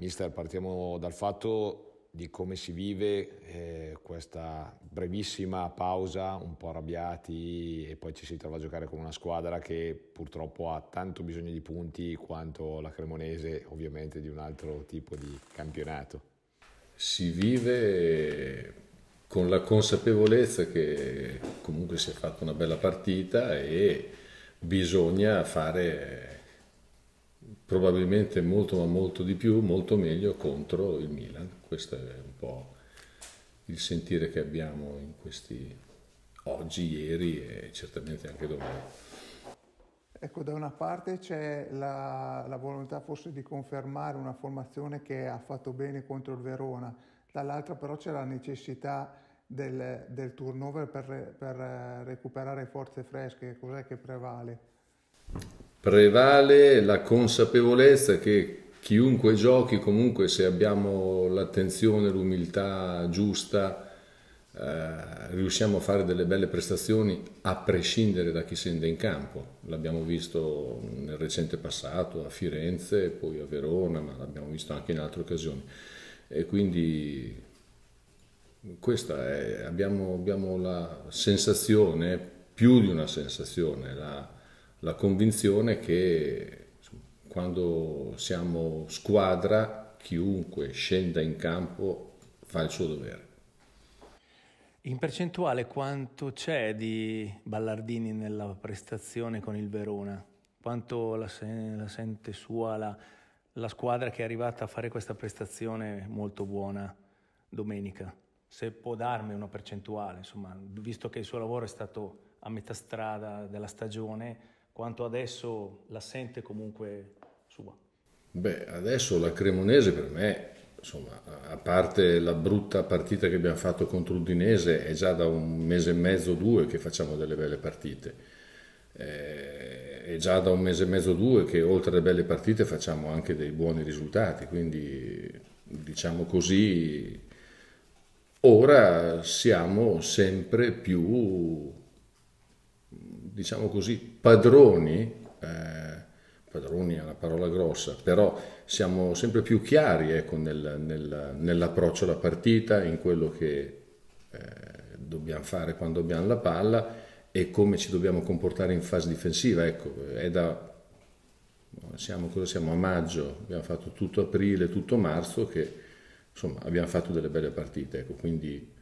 Mister, partiamo dal fatto di come si vive eh, questa brevissima pausa, un po' arrabbiati e poi ci si trova a giocare con una squadra che purtroppo ha tanto bisogno di punti quanto la Cremonese ovviamente di un altro tipo di campionato. Si vive con la consapevolezza che comunque si è fatta una bella partita e bisogna fare probabilmente molto ma molto di più, molto meglio contro il Milan. Questo è un po' il sentire che abbiamo in questi oggi, ieri e certamente anche domani. Ecco, da una parte c'è la, la volontà forse di confermare una formazione che ha fatto bene contro il Verona, dall'altra però c'è la necessità del, del turnover per, per eh, recuperare forze fresche, cos'è che prevale? prevale la consapevolezza che chiunque giochi, comunque se abbiamo l'attenzione, l'umiltà giusta, eh, riusciamo a fare delle belle prestazioni a prescindere da chi scende in campo. L'abbiamo visto nel recente passato a Firenze, poi a Verona, ma l'abbiamo visto anche in altre occasioni. E quindi questa è, abbiamo, abbiamo la sensazione, più di una sensazione, la, la convinzione che quando siamo squadra chiunque scenda in campo fa il suo dovere. In percentuale quanto c'è di Ballardini nella prestazione con il Verona? Quanto la, sen- la sente sua la, la squadra che è arrivata a fare questa prestazione molto buona domenica? Se può darmi una percentuale, insomma, visto che il suo lavoro è stato a metà strada della stagione, quanto adesso la sente comunque sua? Beh, adesso la Cremonese per me, insomma, a parte la brutta partita che abbiamo fatto contro Udinese, è già da un mese e mezzo, due che facciamo delle belle partite. Eh, è già da un mese e mezzo, due che oltre alle belle partite facciamo anche dei buoni risultati, quindi diciamo così, ora siamo sempre più diciamo così, padroni, eh, padroni è una parola grossa, però siamo sempre più chiari ecco, nel, nel, nell'approccio alla partita, in quello che eh, dobbiamo fare quando abbiamo la palla e come ci dobbiamo comportare in fase difensiva. Ecco, è da, siamo, siamo, a maggio, abbiamo fatto tutto aprile, tutto marzo, che insomma abbiamo fatto delle belle partite, ecco, quindi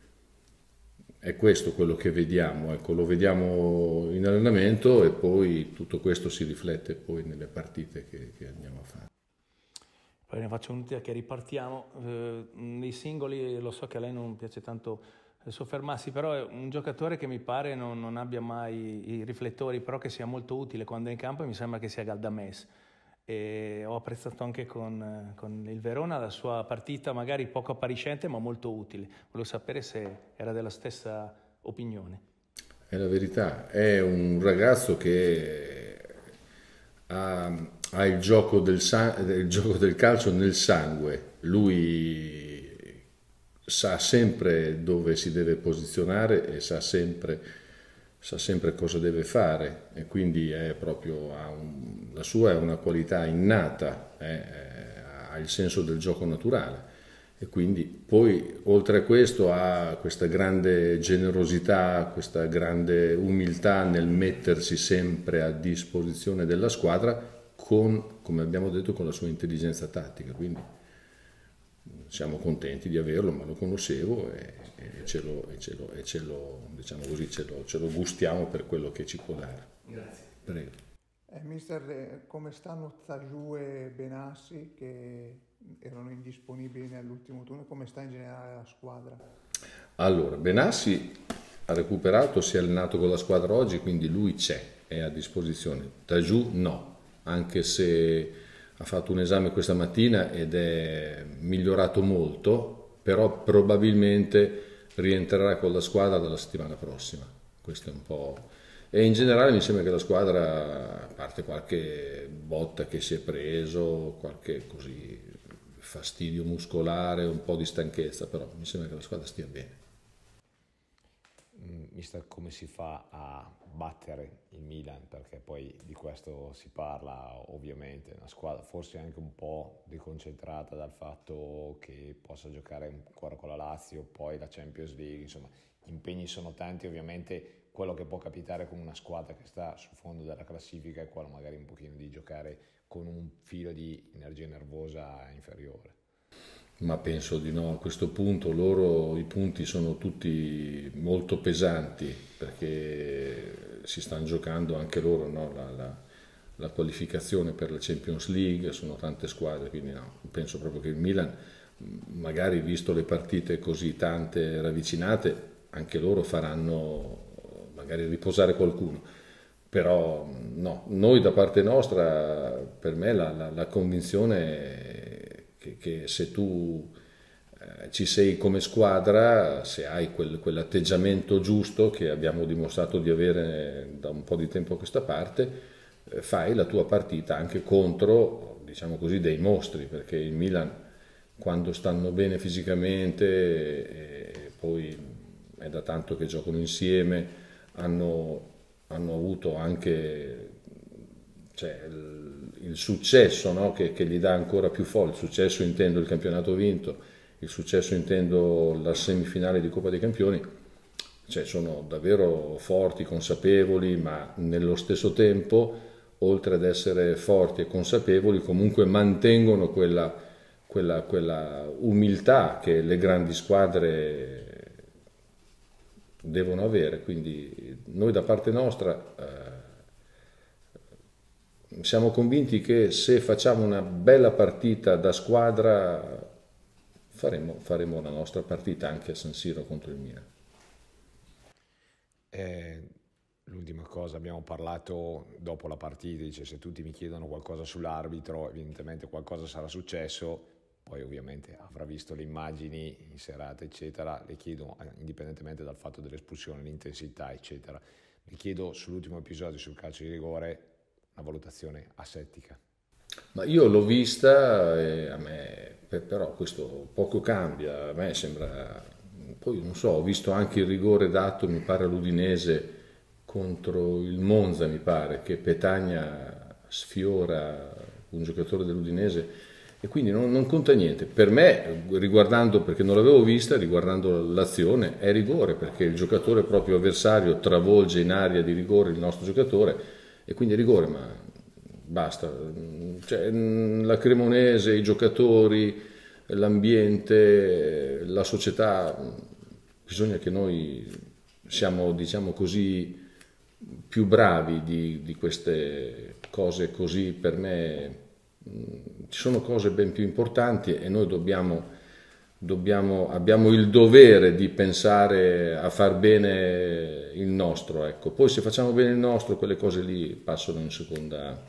è questo quello che vediamo, ecco, lo vediamo in allenamento e poi tutto questo si riflette poi nelle partite che, che andiamo a fare. Poi ne faccio un'ultima che ripartiamo, nei eh, singoli lo so che a lei non piace tanto eh, soffermarsi, però è un giocatore che mi pare non, non abbia mai i riflettori, però che sia molto utile quando è in campo e mi sembra che sia Galdames e ho apprezzato anche con, con, il Verona la sua partita, magari poco appariscente ma molto utile. Volevo sapere se era della stessa opinione. È la verità, è un ragazzo che ha, ha il, gioco del, il, gioco del calcio nel sangue, lui sa sempre dove si deve posizionare e sa sempre sa sempre cosa deve fare e quindi è proprio, un, la sua è una qualità innata, è, eh, è, eh, ha il senso del gioco naturale. E quindi poi oltre a questo ha questa grande generosità, questa grande umiltà nel mettersi sempre a disposizione della squadra con, come abbiamo detto, con la sua intelligenza tattica. Quindi siamo contenti di averlo, ma lo conoscevo e e ce lo, e ce lo, e ce lo, diciamo così, ce lo, ce lo gustiamo per quello che ci può dare. Grazie. Prego. Eh, mister, eh, come stanno Zagiù e Benassi che erano indisponibili nell'ultimo turno? Come sta in generale la squadra? Allora, Benassi ha recuperato, si è allenato con la squadra oggi, quindi lui c'è, è a disposizione. Tagiù no, anche se ha fatto un esame questa mattina ed è migliorato molto, però probabilmente rientrerà con la squadra dalla settimana prossima. Questo è un po'. E in generale mi sembra che la squadra, a parte qualche botta che si è preso, qualche così fastidio muscolare, un po' di stanchezza, però mi sembra che la squadra stia bene mister come si fa a battere il Milan, perché poi di questo si parla ovviamente, una squadra forse anche un po' deconcentrata dal fatto che possa giocare ancora con la Lazio, poi la Champions League, insomma gli impegni sono tanti, ovviamente quello che può capitare con una squadra che sta sul fondo della classifica è quello magari un pochino di giocare con un filo di energia nervosa inferiore ma penso di no. A questo punto loro i punti sono tutti molto pesanti perché si stanno giocando anche loro no? la, la, la, qualificazione per la Champions League, sono tante squadre, quindi no, penso proprio che il Milan, magari visto le partite così tante ravvicinate, anche loro faranno magari riposare qualcuno. Però no, noi da parte nostra, per me la, la convinzione è che, che se tu eh, ci sei come squadra, se hai quel, quell'atteggiamento giusto che abbiamo dimostrato di avere da un po' di tempo a questa parte, eh, fai la tua partita anche contro, diciamo così, dei mostri, perché il Milan quando stanno bene fisicamente e eh, poi è da tanto che giocano insieme, hanno, hanno avuto anche cioè, il successo no? che, che, gli dà ancora più forza, il successo intendo il campionato vinto, il successo intendo la semifinale di Coppa dei Campioni, cioè sono davvero forti, consapevoli, ma nello stesso tempo, oltre ad essere forti e consapevoli, comunque mantengono quella, quella, quella umiltà che le grandi squadre devono avere. Quindi noi da parte nostra... Eh, siamo convinti che se facciamo una bella partita da squadra faremo, faremo la nostra partita anche a San Siro contro il Milan. Eh, l'ultima cosa, abbiamo parlato dopo la partita, dice se tutti mi chiedono qualcosa sull'arbitro, evidentemente qualcosa sarà successo, poi ovviamente avrà visto le immagini in serata, eccetera, le chiedo, eh, indipendentemente dal fatto dell'espulsione, l'intensità, eccetera, le chiedo sull'ultimo episodio sul calcio di rigore una valutazione asettica. Ma io l'ho vista e a me però questo poco cambia, a me sembra, poi non so, ho visto anche il rigore dato, mi pare, all'Udinese contro il Monza, mi pare, che Petagna sfiora un giocatore dell'Udinese e quindi non, non conta niente. Per me, riguardando, perché non l'avevo vista, riguardando l'azione, è rigore, perché il giocatore proprio avversario travolge in aria di rigore il nostro giocatore e quindi rigore, ma basta. Cioè, la Cremonese, i giocatori, l'ambiente, la società, bisogna che noi siamo, diciamo così, più bravi di, di queste cose così per me. Ci sono cose ben più importanti e noi dobbiamo dobbiamo, abbiamo il dovere di pensare a far bene il nostro. Ecco. Poi se facciamo bene il nostro, quelle cose lì passano in, seconda,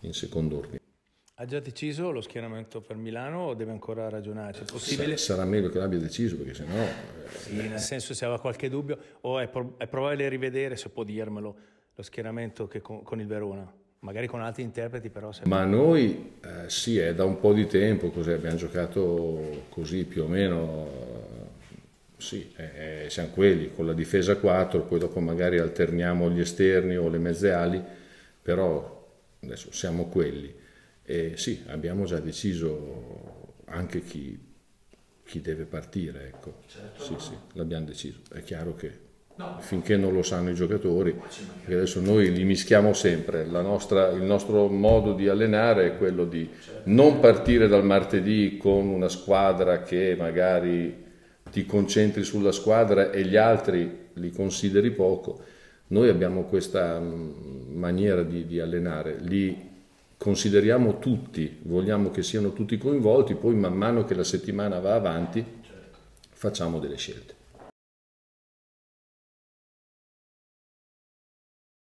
in secondo ordine. Ha già deciso lo schieramento per Milano o deve ancora ragionarci? Possibile... sarà meglio che l'abbia deciso perché sennò... Eh, sì, nel senso se aveva qualche dubbio o è, pro- è probabile rivedere, se può dirmelo, lo schieramento con, con il Verona? magari con altri interpreti però... Ma noi eh, sì, è da un po' di tempo così, abbiamo giocato così più o meno, sì, eh, eh siamo quelli, con la difesa 4, poi dopo magari alterniamo gli esterni o le mezze ali, però adesso siamo quelli. E sì, abbiamo già deciso anche chi, chi deve partire, ecco. Certo. Sì, sì, l'abbiamo deciso. È chiaro che finché non lo sanno i giocatori, perché adesso noi li mischiamo sempre, nostra, il nostro modo di allenare è quello di certo. non partire dal martedì con una squadra che magari ti concentri sulla squadra e gli altri li consideri poco, noi abbiamo questa mm, maniera di, di allenare, li consideriamo tutti, vogliamo che siano tutti coinvolti, poi man mano che la settimana va avanti certo. facciamo delle scelte.